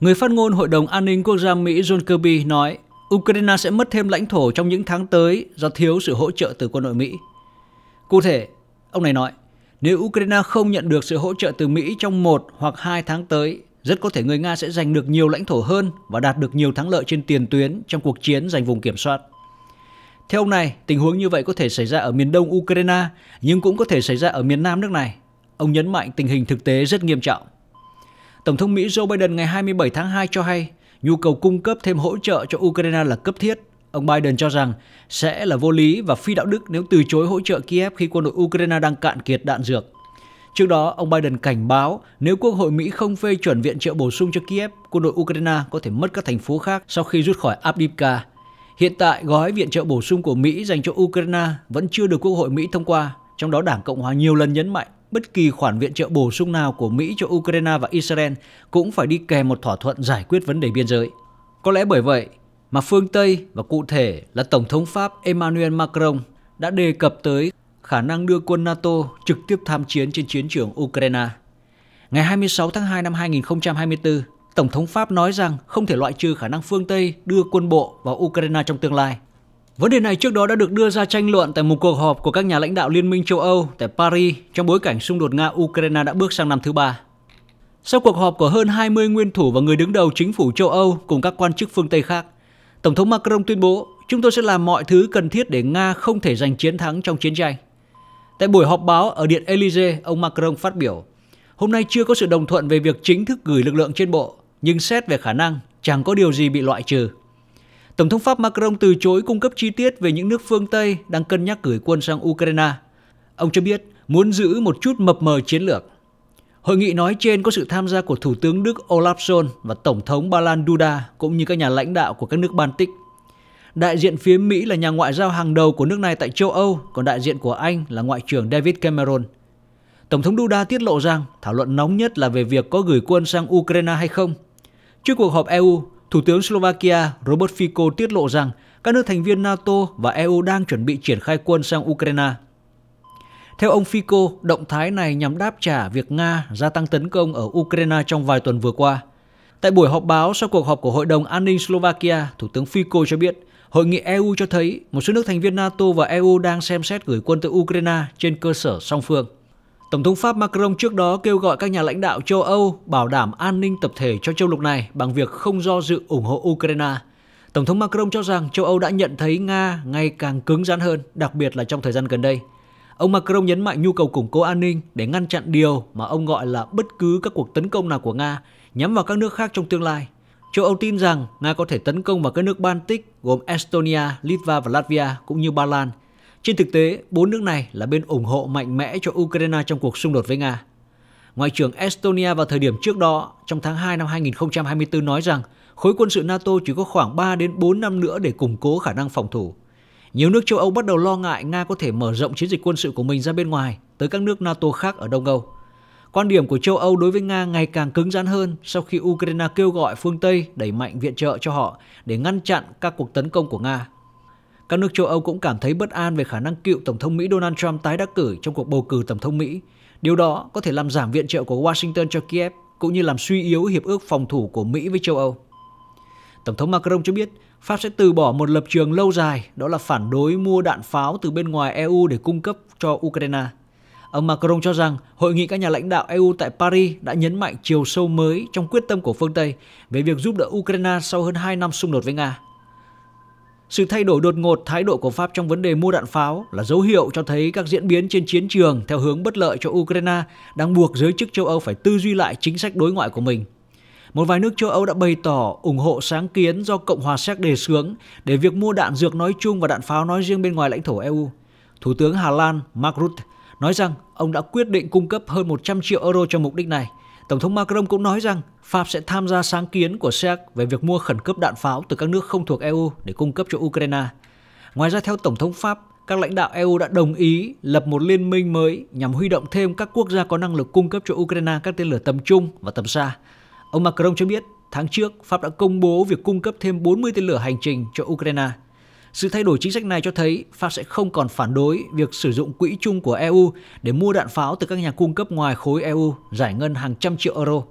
Người phát ngôn Hội đồng An ninh Quốc gia Mỹ John Kirby nói Ukraine sẽ mất thêm lãnh thổ trong những tháng tới do thiếu sự hỗ trợ từ quân đội Mỹ. Cụ thể, ông này nói, nếu Ukraine không nhận được sự hỗ trợ từ Mỹ trong một hoặc hai tháng tới, rất có thể người Nga sẽ giành được nhiều lãnh thổ hơn và đạt được nhiều thắng lợi trên tiền tuyến trong cuộc chiến giành vùng kiểm soát. Theo ông này, tình huống như vậy có thể xảy ra ở miền đông Ukraine, nhưng cũng có thể xảy ra ở miền nam nước này. Ông nhấn mạnh tình hình thực tế rất nghiêm trọng. Tổng thống Mỹ Joe Biden ngày 27 tháng 2 cho hay nhu cầu cung cấp thêm hỗ trợ cho Ukraine là cấp thiết. Ông Biden cho rằng sẽ là vô lý và phi đạo đức nếu từ chối hỗ trợ Kiev khi quân đội Ukraine đang cạn kiệt đạn dược. Trước đó, ông Biden cảnh báo nếu Quốc hội Mỹ không phê chuẩn viện trợ bổ sung cho Kiev, quân đội Ukraine có thể mất các thành phố khác sau khi rút khỏi Abdivka. Hiện tại, gói viện trợ bổ sung của Mỹ dành cho Ukraine vẫn chưa được Quốc hội Mỹ thông qua, trong đó Đảng Cộng hòa nhiều lần nhấn mạnh bất kỳ khoản viện trợ bổ sung nào của Mỹ cho Ukraine và Israel cũng phải đi kèm một thỏa thuận giải quyết vấn đề biên giới. Có lẽ bởi vậy mà phương Tây và cụ thể là Tổng thống Pháp Emmanuel Macron đã đề cập tới khả năng đưa quân NATO trực tiếp tham chiến trên chiến trường Ukraine. Ngày 26 tháng 2 năm 2024, Tổng thống Pháp nói rằng không thể loại trừ khả năng phương Tây đưa quân bộ vào Ukraine trong tương lai – Vấn đề này trước đó đã được đưa ra tranh luận tại một cuộc họp của các nhà lãnh đạo Liên minh châu Âu tại Paris trong bối cảnh xung đột Nga-Ukraine đã bước sang năm thứ ba. Sau cuộc họp của hơn 20 nguyên thủ và người đứng đầu chính phủ châu Âu cùng các quan chức phương Tây khác, Tổng thống Macron tuyên bố chúng tôi sẽ làm mọi thứ cần thiết để Nga không thể giành chiến thắng trong chiến tranh. Tại buổi họp báo ở Điện Elysee, ông Macron phát biểu, hôm nay chưa có sự đồng thuận về việc chính thức gửi lực lượng trên bộ, nhưng xét về khả năng chẳng có điều gì bị loại trừ. Tổng thống Pháp Macron từ chối cung cấp chi tiết về những nước phương Tây đang cân nhắc gửi quân sang Ukraine. Ông cho biết muốn giữ một chút mập mờ chiến lược. Hội nghị nói trên có sự tham gia của Thủ tướng Đức Olaf Scholz và Tổng thống Ba Lan Duda cũng như các nhà lãnh đạo của các nước Baltic. Đại diện phía Mỹ là nhà ngoại giao hàng đầu của nước này tại châu Âu, còn đại diện của Anh là Ngoại trưởng David Cameron. Tổng thống Duda tiết lộ rằng thảo luận nóng nhất là về việc có gửi quân sang Ukraine hay không. Trước cuộc họp EU, Thủ tướng Slovakia Robert Fico tiết lộ rằng các nước thành viên NATO và EU đang chuẩn bị triển khai quân sang Ukraine. Theo ông Fico, động thái này nhằm đáp trả việc Nga gia tăng tấn công ở Ukraine trong vài tuần vừa qua. Tại buổi họp báo sau cuộc họp của Hội đồng An ninh Slovakia, Thủ tướng Fico cho biết Hội nghị EU cho thấy một số nước thành viên NATO và EU đang xem xét gửi quân tới Ukraine trên cơ sở song phương. Tổng thống Pháp Macron trước đó kêu gọi các nhà lãnh đạo châu Âu bảo đảm an ninh tập thể cho châu lục này bằng việc không do dự ủng hộ Ukraine. Tổng thống Macron cho rằng châu Âu đã nhận thấy Nga ngày càng cứng rắn hơn, đặc biệt là trong thời gian gần đây. Ông Macron nhấn mạnh nhu cầu củng cố an ninh để ngăn chặn điều mà ông gọi là bất cứ các cuộc tấn công nào của Nga nhắm vào các nước khác trong tương lai. Châu Âu tin rằng Nga có thể tấn công vào các nước Baltic gồm Estonia, Litva và Latvia cũng như Ba Lan – trên thực tế, bốn nước này là bên ủng hộ mạnh mẽ cho Ukraine trong cuộc xung đột với Nga. Ngoại trưởng Estonia vào thời điểm trước đó, trong tháng 2 năm 2024 nói rằng khối quân sự NATO chỉ có khoảng 3 đến 4 năm nữa để củng cố khả năng phòng thủ. Nhiều nước châu Âu bắt đầu lo ngại Nga có thể mở rộng chiến dịch quân sự của mình ra bên ngoài tới các nước NATO khác ở Đông Âu. Quan điểm của châu Âu đối với Nga ngày càng cứng rắn hơn sau khi Ukraine kêu gọi phương Tây đẩy mạnh viện trợ cho họ để ngăn chặn các cuộc tấn công của Nga các nước châu Âu cũng cảm thấy bất an về khả năng cựu Tổng thống Mỹ Donald Trump tái đắc cử trong cuộc bầu cử Tổng thống Mỹ. Điều đó có thể làm giảm viện trợ của Washington cho Kiev cũng như làm suy yếu hiệp ước phòng thủ của Mỹ với châu Âu. Tổng thống Macron cho biết Pháp sẽ từ bỏ một lập trường lâu dài, đó là phản đối mua đạn pháo từ bên ngoài EU để cung cấp cho Ukraine. Ông Macron cho rằng hội nghị các nhà lãnh đạo EU tại Paris đã nhấn mạnh chiều sâu mới trong quyết tâm của phương Tây về việc giúp đỡ Ukraine sau hơn 2 năm xung đột với Nga. Sự thay đổi đột ngột thái độ của Pháp trong vấn đề mua đạn pháo là dấu hiệu cho thấy các diễn biến trên chiến trường theo hướng bất lợi cho Ukraine đang buộc giới chức châu Âu phải tư duy lại chính sách đối ngoại của mình. Một vài nước châu Âu đã bày tỏ ủng hộ sáng kiến do Cộng hòa Séc đề xướng để việc mua đạn dược nói chung và đạn pháo nói riêng bên ngoài lãnh thổ EU. Thủ tướng Hà Lan Mark Rutte nói rằng ông đã quyết định cung cấp hơn 100 triệu euro cho mục đích này – Tổng thống Macron cũng nói rằng Pháp sẽ tham gia sáng kiến của SEAC về việc mua khẩn cấp đạn pháo từ các nước không thuộc EU để cung cấp cho Ukraine. Ngoài ra theo Tổng thống Pháp, các lãnh đạo EU đã đồng ý lập một liên minh mới nhằm huy động thêm các quốc gia có năng lực cung cấp cho Ukraine các tên lửa tầm trung và tầm xa. Ông Macron cho biết, tháng trước, Pháp đã công bố việc cung cấp thêm 40 tên lửa hành trình cho Ukraine. Sự thay đổi chính sách này cho thấy Pháp sẽ không còn phản đối việc sử dụng quỹ chung của EU để mua đạn pháo từ các nhà cung cấp ngoài khối EU giải ngân hàng trăm triệu euro.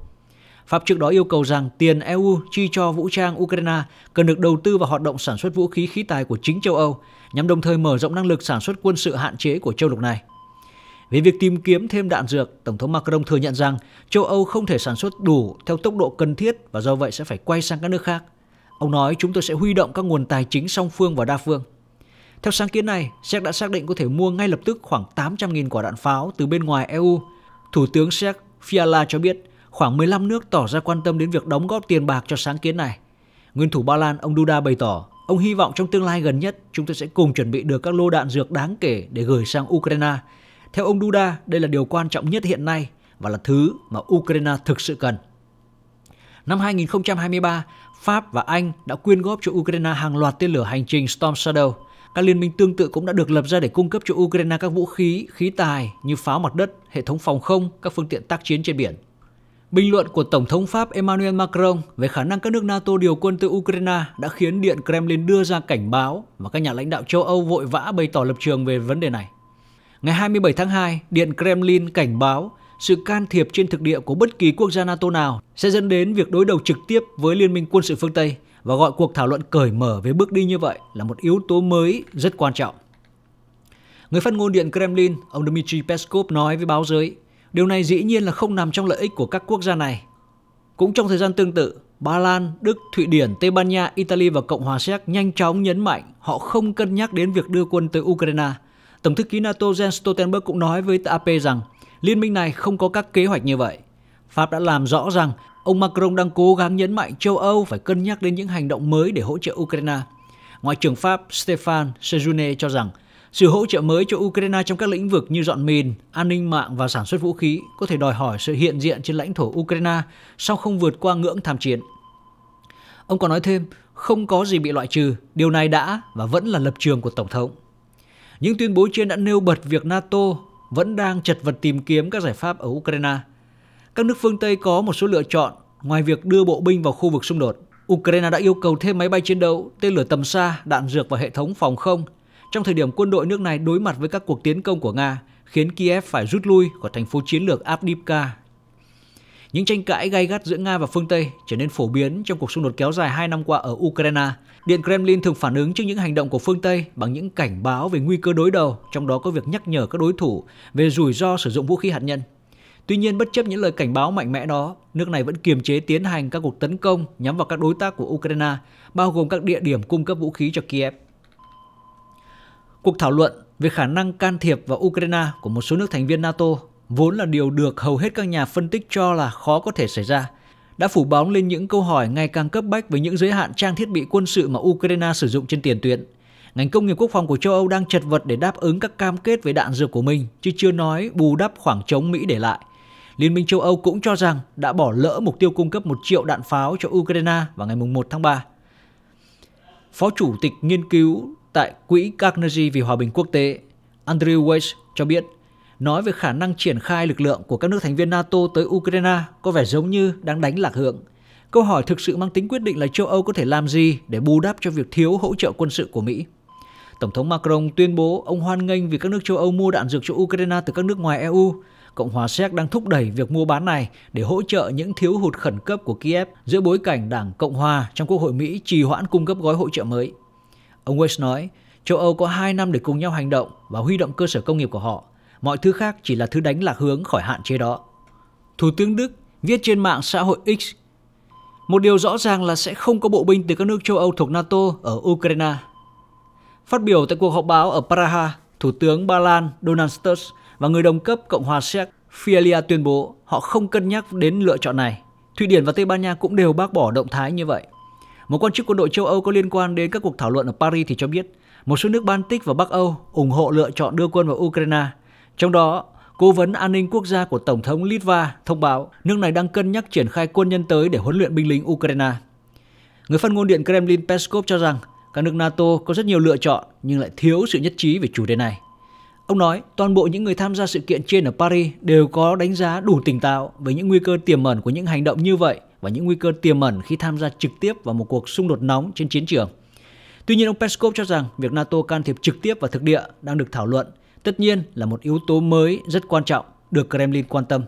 Pháp trước đó yêu cầu rằng tiền EU chi cho vũ trang Ukraine cần được đầu tư vào hoạt động sản xuất vũ khí khí tài của chính châu Âu, nhằm đồng thời mở rộng năng lực sản xuất quân sự hạn chế của châu lục này. Về việc tìm kiếm thêm đạn dược, Tổng thống Macron thừa nhận rằng châu Âu không thể sản xuất đủ theo tốc độ cần thiết và do vậy sẽ phải quay sang các nước khác – Ông nói chúng tôi sẽ huy động các nguồn tài chính song phương và đa phương. Theo sáng kiến này, Séc đã xác định có thể mua ngay lập tức khoảng 800.000 quả đạn pháo từ bên ngoài EU. Thủ tướng Séc Fiala cho biết khoảng 15 nước tỏ ra quan tâm đến việc đóng góp tiền bạc cho sáng kiến này. Nguyên thủ Ba Lan ông Duda bày tỏ Ông hy vọng trong tương lai gần nhất chúng tôi sẽ cùng chuẩn bị được các lô đạn dược đáng kể để gửi sang Ukraine. Theo ông Duda, đây là điều quan trọng nhất hiện nay và là thứ mà Ukraine thực sự cần. Năm 2023, Pháp và Anh đã quyên góp cho Ukraine hàng loạt tên lửa hành trình Storm Shadow. Các liên minh tương tự cũng đã được lập ra để cung cấp cho Ukraine các vũ khí, khí tài như pháo mặt đất, hệ thống phòng không, các phương tiện tác chiến trên biển. Bình luận của Tổng thống Pháp Emmanuel Macron về khả năng các nước NATO điều quân từ Ukraine đã khiến Điện Kremlin đưa ra cảnh báo và các nhà lãnh đạo châu Âu vội vã bày tỏ lập trường về vấn đề này. Ngày 27 tháng 2, Điện Kremlin cảnh báo sự can thiệp trên thực địa của bất kỳ quốc gia NATO nào sẽ dẫn đến việc đối đầu trực tiếp với Liên minh quân sự phương Tây và gọi cuộc thảo luận cởi mở về bước đi như vậy là một yếu tố mới rất quan trọng. Người phát ngôn Điện Kremlin, ông Dmitry Peskov nói với báo giới, điều này dĩ nhiên là không nằm trong lợi ích của các quốc gia này. Cũng trong thời gian tương tự, Ba Lan, Đức, Thụy Điển, Tây Ban Nha, Italy và Cộng hòa Séc nhanh chóng nhấn mạnh họ không cân nhắc đến việc đưa quân tới Ukraine. Tổng thư ký NATO Jens Stoltenberg cũng nói với AP rằng liên minh này không có các kế hoạch như vậy. Pháp đã làm rõ rằng ông Macron đang cố gắng nhấn mạnh châu Âu phải cân nhắc đến những hành động mới để hỗ trợ Ukraine. Ngoại trưởng Pháp Stéphane Sejourné cho rằng sự hỗ trợ mới cho Ukraine trong các lĩnh vực như dọn mìn, an ninh mạng và sản xuất vũ khí có thể đòi hỏi sự hiện diện trên lãnh thổ Ukraine sau không vượt qua ngưỡng tham chiến. Ông còn nói thêm, không có gì bị loại trừ, điều này đã và vẫn là lập trường của Tổng thống. Những tuyên bố trên đã nêu bật việc NATO vẫn đang chật vật tìm kiếm các giải pháp ở Ukraine. Các nước phương Tây có một số lựa chọn ngoài việc đưa bộ binh vào khu vực xung đột. Ukraine đã yêu cầu thêm máy bay chiến đấu, tên lửa tầm xa, đạn dược và hệ thống phòng không trong thời điểm quân đội nước này đối mặt với các cuộc tiến công của Nga, khiến Kiev phải rút lui khỏi thành phố chiến lược Avdiivka. Những tranh cãi gay gắt giữa Nga và phương Tây trở nên phổ biến trong cuộc xung đột kéo dài 2 năm qua ở Ukraine – Điện Kremlin thường phản ứng trước những hành động của phương Tây bằng những cảnh báo về nguy cơ đối đầu, trong đó có việc nhắc nhở các đối thủ về rủi ro sử dụng vũ khí hạt nhân. Tuy nhiên, bất chấp những lời cảnh báo mạnh mẽ đó, nước này vẫn kiềm chế tiến hành các cuộc tấn công nhắm vào các đối tác của Ukraine, bao gồm các địa điểm cung cấp vũ khí cho Kiev. Cuộc thảo luận về khả năng can thiệp vào Ukraine của một số nước thành viên NATO vốn là điều được hầu hết các nhà phân tích cho là khó có thể xảy ra – đã phủ bóng lên những câu hỏi ngày càng cấp bách với những giới hạn trang thiết bị quân sự mà Ukraine sử dụng trên tiền tuyến. Ngành công nghiệp quốc phòng của châu Âu đang chật vật để đáp ứng các cam kết về đạn dược của mình, chứ chưa nói bù đắp khoảng trống Mỹ để lại. Liên minh châu Âu cũng cho rằng đã bỏ lỡ mục tiêu cung cấp 1 triệu đạn pháo cho Ukraine vào ngày 1 tháng 3. Phó Chủ tịch nghiên cứu tại Quỹ Carnegie vì Hòa bình Quốc tế Andrew Weiss cho biết nói về khả năng triển khai lực lượng của các nước thành viên NATO tới Ukraine có vẻ giống như đang đánh lạc hướng. Câu hỏi thực sự mang tính quyết định là châu Âu có thể làm gì để bù đắp cho việc thiếu hỗ trợ quân sự của Mỹ. Tổng thống Macron tuyên bố ông hoan nghênh vì các nước châu Âu mua đạn dược cho Ukraine từ các nước ngoài EU. Cộng hòa Séc đang thúc đẩy việc mua bán này để hỗ trợ những thiếu hụt khẩn cấp của Kiev giữa bối cảnh Đảng Cộng hòa trong Quốc hội Mỹ trì hoãn cung cấp gói hỗ trợ mới. Ông West nói, châu Âu có 2 năm để cùng nhau hành động và huy động cơ sở công nghiệp của họ mọi thứ khác chỉ là thứ đánh lạc hướng khỏi hạn chế đó. Thủ tướng Đức viết trên mạng xã hội X Một điều rõ ràng là sẽ không có bộ binh từ các nước châu Âu thuộc NATO ở Ukraine. Phát biểu tại cuộc họp báo ở Praha, Thủ tướng Ba Lan Donald Tusk và người đồng cấp Cộng hòa Séc Fialia tuyên bố họ không cân nhắc đến lựa chọn này. Thụy Điển và Tây Ban Nha cũng đều bác bỏ động thái như vậy. Một quan chức quân đội châu Âu có liên quan đến các cuộc thảo luận ở Paris thì cho biết một số nước Baltic và Bắc Âu ủng hộ lựa chọn đưa quân vào Ukraine trong đó, Cố vấn an ninh quốc gia của Tổng thống Litva thông báo nước này đang cân nhắc triển khai quân nhân tới để huấn luyện binh lính Ukraine. Người phát ngôn Điện Kremlin Peskov cho rằng các nước NATO có rất nhiều lựa chọn nhưng lại thiếu sự nhất trí về chủ đề này. Ông nói toàn bộ những người tham gia sự kiện trên ở Paris đều có đánh giá đủ tỉnh táo về những nguy cơ tiềm ẩn của những hành động như vậy và những nguy cơ tiềm ẩn khi tham gia trực tiếp vào một cuộc xung đột nóng trên chiến trường. Tuy nhiên, ông Peskov cho rằng việc NATO can thiệp trực tiếp vào thực địa đang được thảo luận tất nhiên là một yếu tố mới rất quan trọng được Kremlin quan tâm.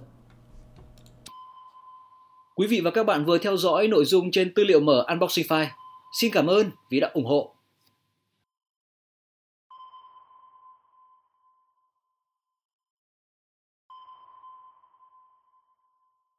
Quý vị và các bạn vừa theo dõi nội dung trên tư liệu mở Unboxing File. Xin cảm ơn vì đã ủng hộ